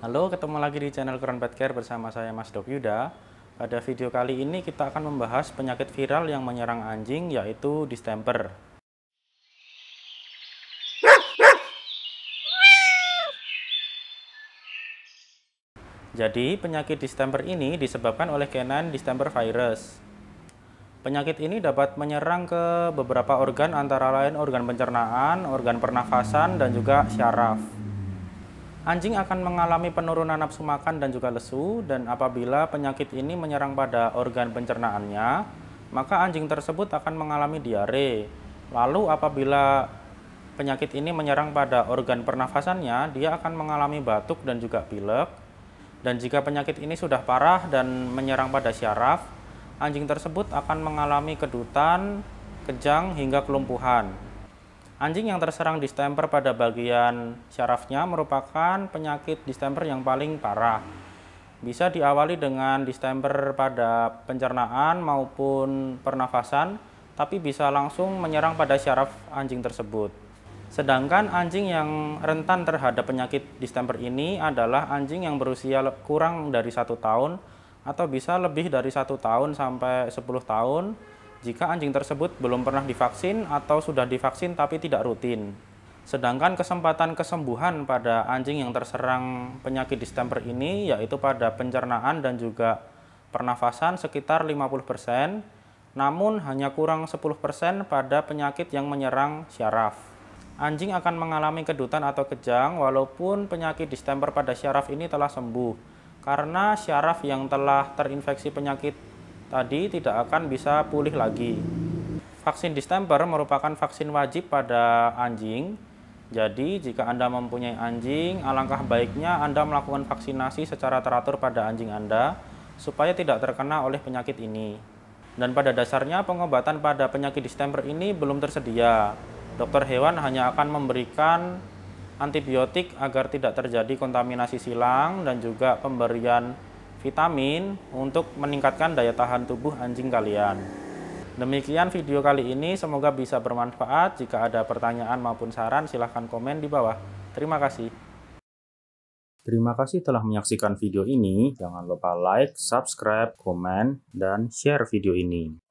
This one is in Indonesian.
Halo, ketemu lagi di channel Kron Pet Care bersama saya Mas Dok Yuda. Pada video kali ini kita akan membahas penyakit viral yang menyerang anjing yaitu distemper. Jadi, penyakit distemper ini disebabkan oleh kenan distemper virus. Penyakit ini dapat menyerang ke beberapa organ antara lain organ pencernaan, organ pernafasan, dan juga syaraf. Anjing akan mengalami penurunan nafsu makan dan juga lesu, dan apabila penyakit ini menyerang pada organ pencernaannya, maka anjing tersebut akan mengalami diare. Lalu apabila penyakit ini menyerang pada organ pernafasannya, dia akan mengalami batuk dan juga pilek. Dan jika penyakit ini sudah parah dan menyerang pada syaraf, anjing tersebut akan mengalami kedutan, kejang, hingga kelumpuhan. Anjing yang terserang distemper pada bagian syarafnya merupakan penyakit distemper yang paling parah. Bisa diawali dengan distemper pada pencernaan maupun pernafasan, tapi bisa langsung menyerang pada syaraf anjing tersebut. Sedangkan anjing yang rentan terhadap penyakit distemper ini adalah anjing yang berusia kurang dari satu tahun atau bisa lebih dari satu tahun sampai 10 tahun jika anjing tersebut belum pernah divaksin atau sudah divaksin tapi tidak rutin. Sedangkan kesempatan kesembuhan pada anjing yang terserang penyakit distemper ini yaitu pada pencernaan dan juga pernafasan sekitar 50%, namun hanya kurang 10% pada penyakit yang menyerang syaraf. Anjing akan mengalami kedutan atau kejang walaupun penyakit distemper pada syaraf ini telah sembuh, karena syaraf yang telah terinfeksi penyakit tadi tidak akan bisa pulih lagi. Vaksin distemper merupakan vaksin wajib pada anjing. Jadi, jika Anda mempunyai anjing, alangkah baiknya Anda melakukan vaksinasi secara teratur pada anjing Anda supaya tidak terkena oleh penyakit ini. Dan pada dasarnya pengobatan pada penyakit distemper ini belum tersedia. Dokter hewan hanya akan memberikan antibiotik agar tidak terjadi kontaminasi silang dan juga pemberian vitamin untuk meningkatkan daya tahan tubuh anjing kalian. Demikian video kali ini, semoga bisa bermanfaat. Jika ada pertanyaan maupun saran, silahkan komen di bawah. Terima kasih. Terima kasih telah menyaksikan video ini. Jangan lupa like, subscribe, komen, dan share video ini.